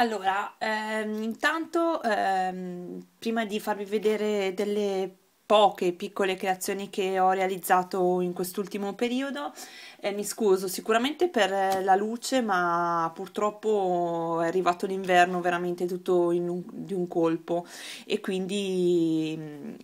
Allora, ehm, intanto ehm, prima di farvi vedere delle poche piccole creazioni che ho realizzato in quest'ultimo periodo, eh, mi scuso sicuramente per eh, la luce, ma purtroppo è arrivato l'inverno veramente tutto un, di un colpo e quindi mh, mm,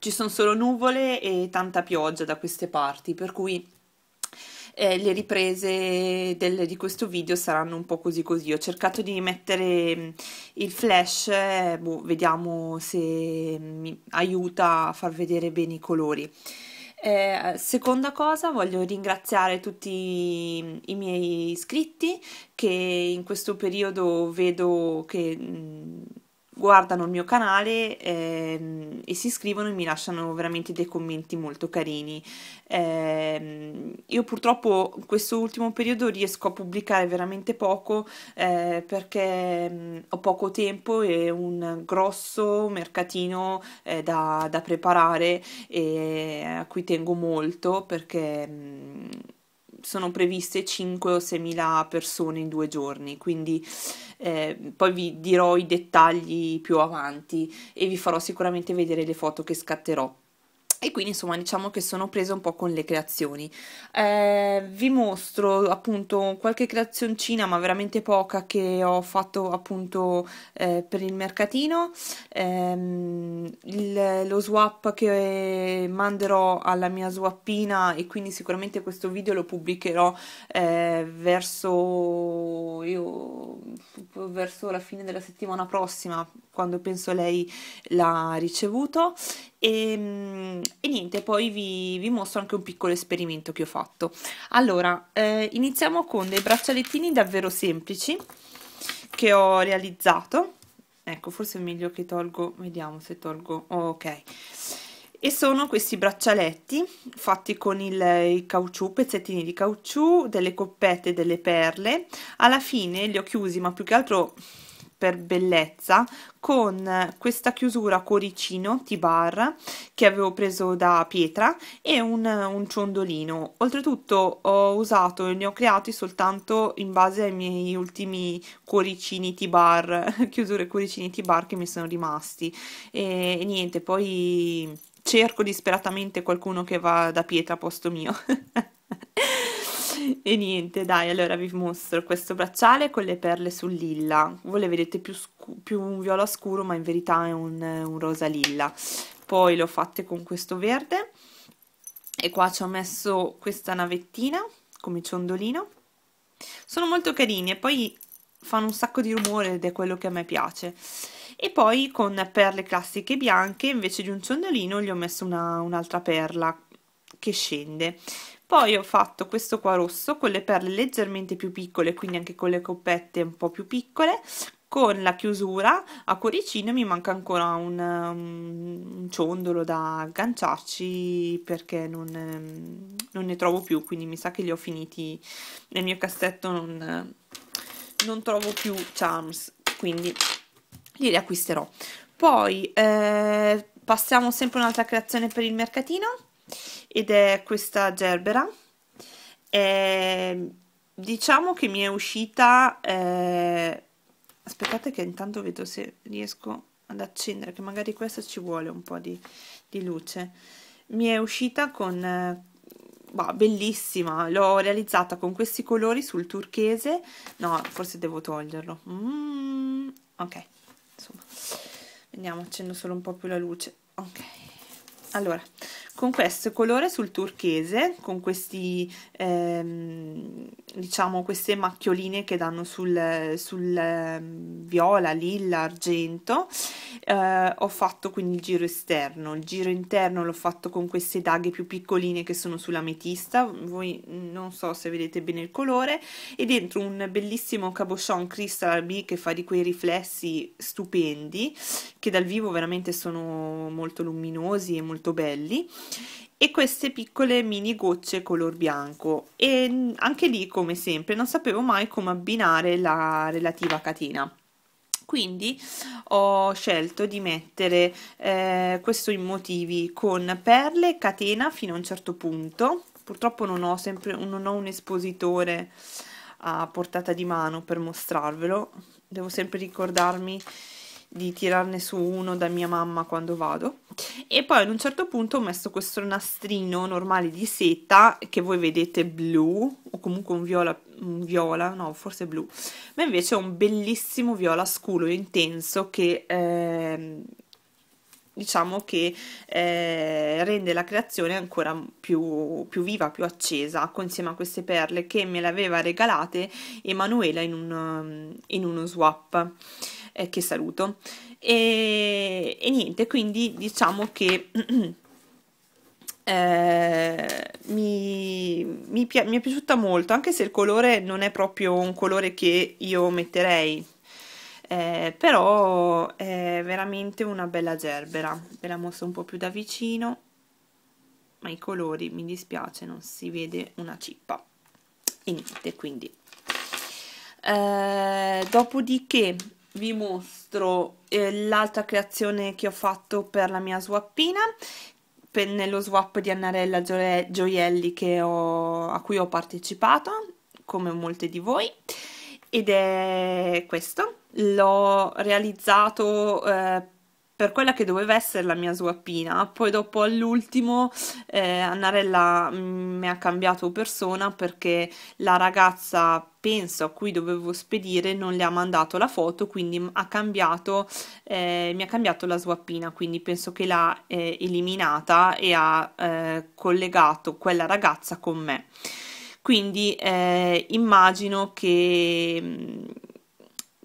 ci sono solo nuvole e tanta pioggia da queste parti, per cui eh, le riprese del, di questo video saranno un po' così così. Ho cercato di mettere mm, il flash, eh, boh, vediamo se mi aiuta a far vedere bene i colori. Eh, seconda cosa, voglio ringraziare tutti mm, i miei iscritti che in questo periodo vedo che... Mh, mm, guardano il mio canale ehm, e si iscrivono e mi lasciano veramente dei commenti molto carini. Eh, io purtroppo in questo ultimo periodo riesco a pubblicare veramente poco eh, perché mh, mm, ho poco tempo e un grosso mercatino eh, da, da, preparare a cui tengo molto perché... Mh, mm, sono previste 5 o 6 mila persone in due giorni, quindi eh, poi vi dirò i dettagli più avanti e vi farò sicuramente vedere le foto che scatterò. E quindi insomma diciamo che sono presa un po' con le creazioni. Eh, vi mostro appunto qualche creazioncina ma veramente poca che ho fatto appunto eh, per il mercatino, eh, il, lo swap che manderò alla mia swappina e quindi sicuramente questo video lo pubblicherò eh, verso, io, verso la fine della settimana prossima quando penso lei l'ha ricevuto e, ehm, e niente, poi vi, vi, mostro anche un piccolo esperimento che ho fatto. Allora, eh, iniziamo con dei braccialettini davvero semplici che ho realizzato. Ecco, forse è meglio che tolgo, vediamo se tolgo, oh, ok. E sono questi braccialetti fatti con il, il caucciù, pezzettini di caucciù, delle coppette, delle perle. Alla fine li ho chiusi, ma più che altro per bellezza con questa chiusura cuoricino T-bar che avevo preso da pietra e un, un ciondolino oltretutto ho usato e ne ho creati soltanto in base ai miei ultimi cuoricini T-bar chiusure cuoricini T-bar che mi sono rimasti e, e niente poi cerco disperatamente qualcuno che va da pietra a posto mio e niente dai allora vi mostro questo bracciale con le perle sul lilla voi le vedete più, più un viola scuro ma in verità è un, un rosa lilla poi l'ho fatte con questo verde e qua ci ho messo questa navettina come ciondolino sono molto carini e poi fanno un sacco di rumore ed è quello che a me piace e poi con perle classiche bianche invece di un ciondolino gli ho messo un'altra un perla che scende poi ho fatto questo qua rosso con le perle leggermente più piccole quindi anche con le coppette un po' più piccole con la chiusura a cuoricino mi manca ancora un, um, un ciondolo da agganciarci perché non, ehm, non, ne trovo più quindi mi sa che li ho finiti nel mio cassetto non, non trovo più charms quindi li riacquisterò poi eh, passiamo sempre un'altra creazione per il mercatino ed è questa gerbera eh, diciamo che mi è uscita eh, aspettate che intanto vedo se riesco ad accendere che magari questa ci vuole un po' di, di luce mi è uscita con eh, bah, bellissima l'ho realizzata con questi colori sul turchese no forse devo toglierlo mm, ok insomma vediamo accendo solo un po' più la luce ok allora con questo colore sul turchese, con questi, ehm, diciamo, queste macchioline che danno sul, sul ehm, viola, lilla, argento eh, ho fatto quindi il giro esterno il giro interno l'ho fatto con queste daghe più piccoline che sono sull'ametista voi non so se vedete bene il colore e dentro un bellissimo cabochon crystal B che fa di quei riflessi stupendi che dal vivo veramente sono molto luminosi e molto belli e queste piccole mini gocce color bianco e anche lì come sempre non sapevo mai come abbinare la relativa catena quindi ho scelto di mettere eh, questo in motivi con perle catena fino a un certo punto purtroppo non ho sempre non ho un espositore a portata di mano per mostrarvelo devo sempre ricordarmi di tirarne su uno da mia mamma quando vado e poi ad un certo punto ho messo questo nastrino normale di seta che voi vedete blu o comunque un viola, un viola no forse blu ma invece è un bellissimo viola scuro intenso che eh, diciamo che eh, rende la creazione ancora più, più, viva, più accesa, insieme a queste perle che me le aveva regalate Emanuela in, un, in uno swap eh, che saluto. E, e, niente, quindi diciamo che eh, mi, mi, mi è piaciuta molto, anche se il colore non è proprio un colore che io metterei eh, però è veramente una bella gerbera ve la mostro un po' più da vicino ma i colori mi dispiace non si vede una cippa e niente quindi eh, dopodiché vi mostro eh, l'altra creazione che ho fatto per la mia swappina per, nello swap di Annarella Gioielli ho, a cui ho partecipato come molte di voi ed è questo l'ho realizzato eh, per quella che doveva essere la mia swappina poi dopo all'ultimo eh, Annarella mm, mi ha cambiato persona perché la ragazza penso a cui dovevo spedire non le ha mandato la foto, quindi ha cambiato, eh, mi ha cambiato la swappina, quindi penso che l'ha eh, eliminata e ha eh, collegato quella ragazza con me. Quindi eh, immagino che,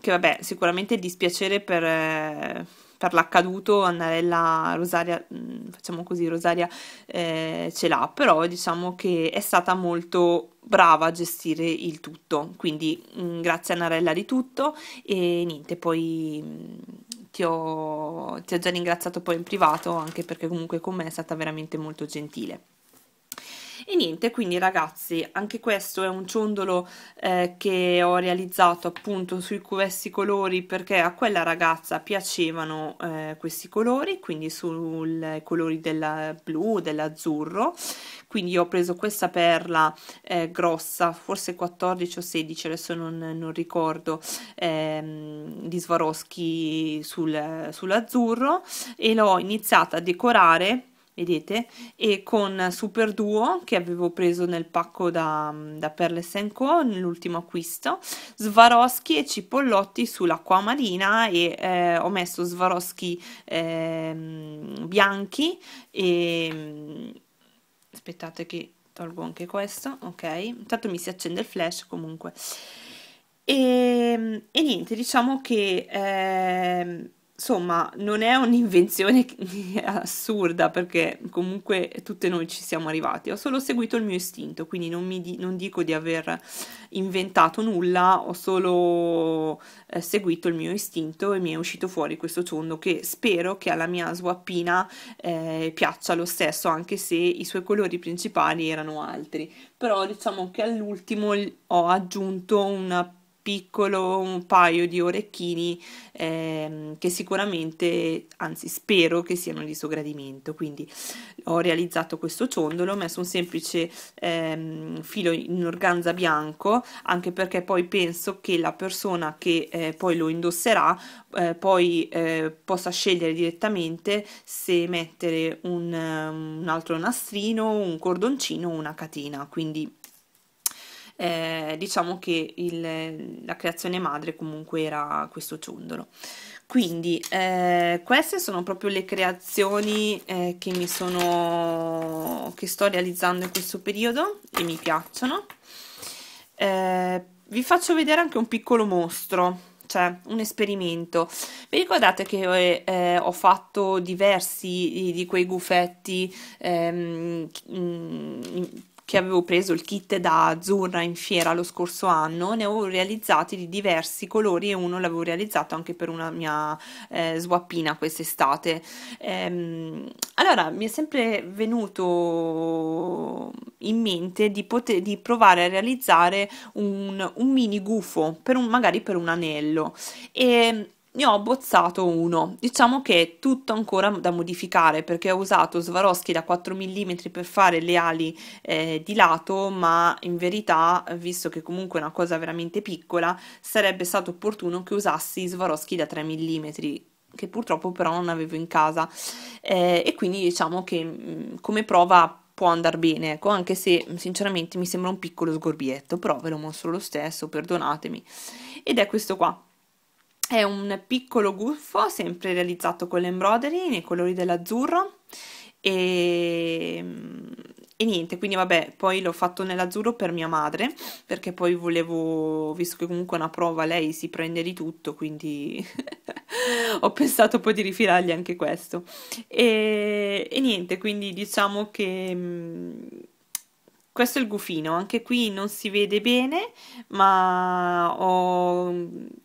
che, vabbè, sicuramente il dispiacere per eh, per l'accaduto Annarella Rosaria, mm, facciamo così, Rosaria eh, ce l'ha, però diciamo che è stata molto brava a gestire il tutto, quindi mh, mm, grazie Annarella di tutto e niente, poi mh, mm, ti, ho, ti ho già ringraziato poi in privato anche perché comunque con me è stata veramente molto gentile. E niente, quindi ragazzi, anche questo è un ciondolo eh, che ho realizzato appunto sui questi colori perché a quella ragazza piacevano eh, questi colori, quindi sui eh, colori del blu, dell'azzurro. Quindi ho preso questa perla eh, grossa, forse 14 o 16, adesso non, non ricordo, ehm, di Swarovski sul, eh, sull'azzurro e l'ho iniziata a decorare vedete e con super duo che avevo preso nel pacco da, da Perles Co nell'ultimo acquisto Svaroschi e Cipollotti sull'acqua marina e eh, ho messo Svaroschi eh, bianchi e aspettate che tolgo anche questo ok intanto mi si accende il flash comunque e, ehm, e niente diciamo che eh, insomma, non è un'invenzione assurda perché comunque tutte noi ci siamo arrivati. Ho solo seguito il mio istinto, quindi non, di, non dico di aver inventato nulla, ho solo eh, seguito il mio istinto e mi è uscito fuori questo tondo che spero che alla mia swappina eh, piaccia lo stesso, anche se i suoi colori principali erano altri. Però diciamo che all'ultimo ho aggiunto una piccolo, un paio di orecchini ehm, che sicuramente, anzi spero che siano di suo gradimento. Quindi ho realizzato questo ciondolo, ho messo un semplice ehm, filo in organza bianco, anche perché poi penso che la persona che eh, poi lo indosserà eh, poi eh, possa scegliere direttamente se mettere un, un altro nastrino, un cordoncino o una catena. Quindi eh, diciamo che il, la creazione madre comunque era questo ciondolo. Quindi eh, queste sono proprio le creazioni eh, che mi sono che sto realizzando in questo periodo e mi piacciono. Eh, vi faccio vedere anche un piccolo mostro cioè un esperimento. Vi ricordate che eh, eh ho fatto diversi di, quei gufetti ehm, che avevo preso il kit da Azzurra in fiera lo scorso anno, ne ho realizzati di diversi colori e uno l'avevo realizzato anche per una mia eh, swappina quest'estate. Ehm, allora, mi è sempre venuto in mente di, poter, di provare a realizzare un, un mini gufo, per un, magari per un anello. E ne ho abbozzato uno. Diciamo che è tutto ancora da modificare perché ho usato Swarovski da 4 mm per fare le ali eh, di lato, ma in verità, visto che comunque è una cosa veramente piccola, sarebbe stato opportuno che usassi Swarovski da 3 mm che purtroppo però non avevo in casa eh, e quindi diciamo che mh, mm, come prova può andare bene, ecco, anche se mm, sinceramente mi sembra un piccolo sgorbietto, però ve lo mostro lo stesso, perdonatemi. Ed è questo qua. È un piccolo guscio, sempre realizzato con l'embroidery nei colori dell'azzurro e, e, niente, quindi vabbè, poi l'ho fatto nell'azzurro per mia madre perché poi volevo, visto che comunque è una prova lei si prende di tutto, quindi ho pensato poi di rifilargli anche questo. E, e niente, quindi diciamo che mm, questo è il gufino, anche qui non si vede bene, ma ho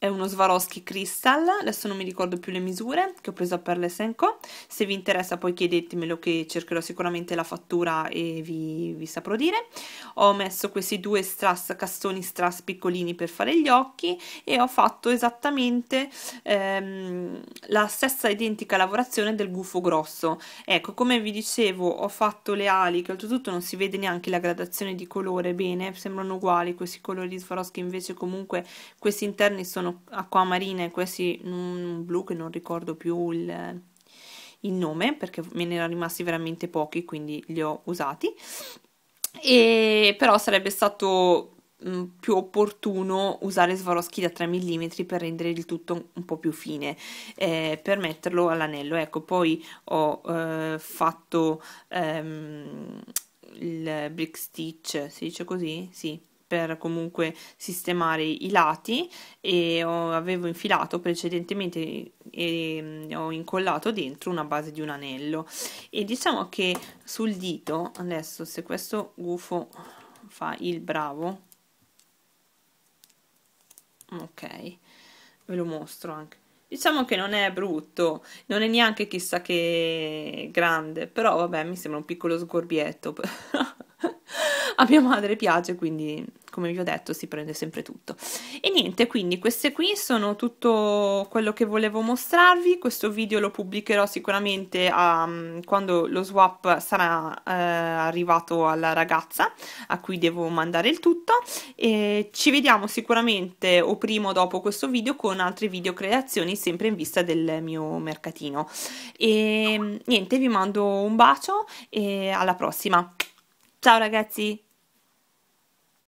è uno Swarovski Crystal, adesso non mi ricordo più le misure che ho preso per Senko, se vi interessa poi chiedetemelo che cercherò sicuramente la fattura e vi, vi saprò dire. Ho messo questi due strass, castoni strass piccolini per fare gli occhi e ho fatto esattamente ehm, la stessa identica lavorazione del gufo grosso. Ecco, come vi dicevo ho fatto le ali che oltretutto non si vede neanche la gradazione di colore bene, sembrano uguali questi colori di Swarovski invece comunque questi interni sono erano acqua marina e questi un blu che non ricordo più il, il nome perché me ne erano rimasti veramente pochi quindi li ho usati e però sarebbe stato più opportuno usare Swarovski da 3 mm per rendere il tutto un po' più fine eh, per metterlo all'anello ecco poi ho eh, fatto ehm, il brick stitch si dice così? sì per comunque sistemare i lati e ho, avevo infilato precedentemente e ho incollato dentro una base di un anello e diciamo che sul dito adesso se questo gufo fa il bravo ok ve lo mostro anche diciamo che non è brutto, non è neanche chissà che grande, però vabbè mi sembra un piccolo sgorbietto. A mia madre piace, quindi come vi ho detto si prende sempre tutto e niente quindi queste qui sono tutto quello che volevo mostrarvi questo video lo pubblicherò sicuramente a, ehm, quando lo swap sarà eh, arrivato alla ragazza a cui devo mandare il tutto e ci vediamo sicuramente o prima o dopo questo video con altre video creazioni sempre in vista del mio mercatino e niente vi mando un bacio e alla prossima ciao ragazzi